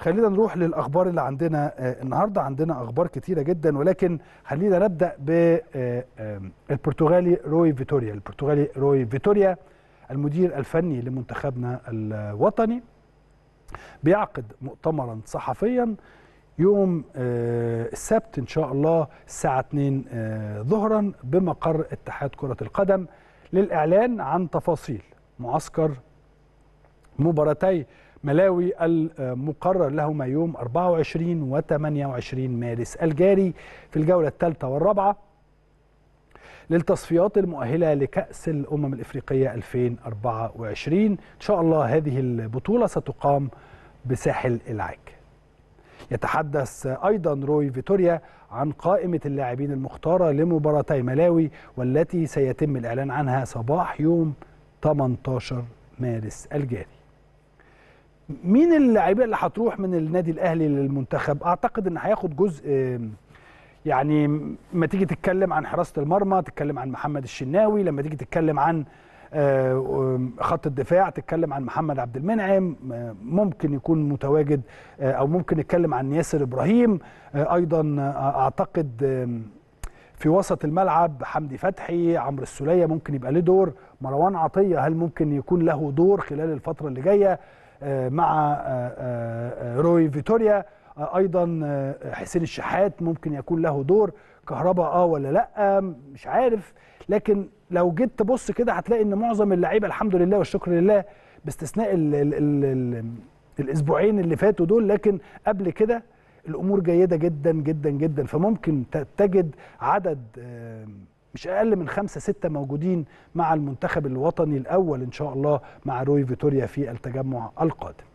خلينا نروح للاخبار اللي عندنا آه، النهارده عندنا اخبار كتيره جدا ولكن خلينا نبدا بالبرتغالي آه، روي فيتوريا البرتغالي روي فيتوريا المدير الفني لمنتخبنا الوطني بيعقد مؤتمرا صحفيا يوم آه، السبت ان شاء الله الساعه 2 ظهرا بمقر اتحاد كره القدم للاعلان عن تفاصيل معسكر مباراتي ملاوي المقرر لهما يوم 24 و 28 مارس الجاري في الجولة الثالثة والرابعة للتصفيات المؤهلة لكأس الأمم الإفريقية 2024 إن شاء الله هذه البطولة ستقام بساحل العاج يتحدث أيضا روي فيتوريا عن قائمة اللاعبين المختارة لمباراتي ملاوي والتي سيتم الإعلان عنها صباح يوم 18 مارس الجاري مين اللاعبين اللي هتروح من النادي الاهلي للمنتخب اعتقد ان هياخد جزء يعني ما تيجي تتكلم عن حراسه المرمى تتكلم عن محمد الشناوي لما تيجي تتكلم عن خط الدفاع تتكلم عن محمد عبد المنعم ممكن يكون متواجد آه، او ممكن نتكلم عن ياسر ابراهيم آه، ايضا آه، اعتقد في وسط الملعب حمدي فتحي عمرو السوليه ممكن يبقى له دور مروان عطيه هل ممكن يكون له دور خلال الفتره اللي جايه آه، مع آه، آه، روي فيتوريا ايضا حسين الشحات ممكن يكون له دور كهرباء اه ولا لا مش عارف لكن لو جيت تبص كده هتلاقي ان معظم اللعيبه الحمد لله والشكر لله باستثناء الـ الـ الـ الاسبوعين اللي فاتوا دول لكن قبل كده الامور جيده جدا جدا جدا فممكن تجد عدد مش اقل من خمسه سته موجودين مع المنتخب الوطني الاول ان شاء الله مع روي فيتوريا في التجمع القادم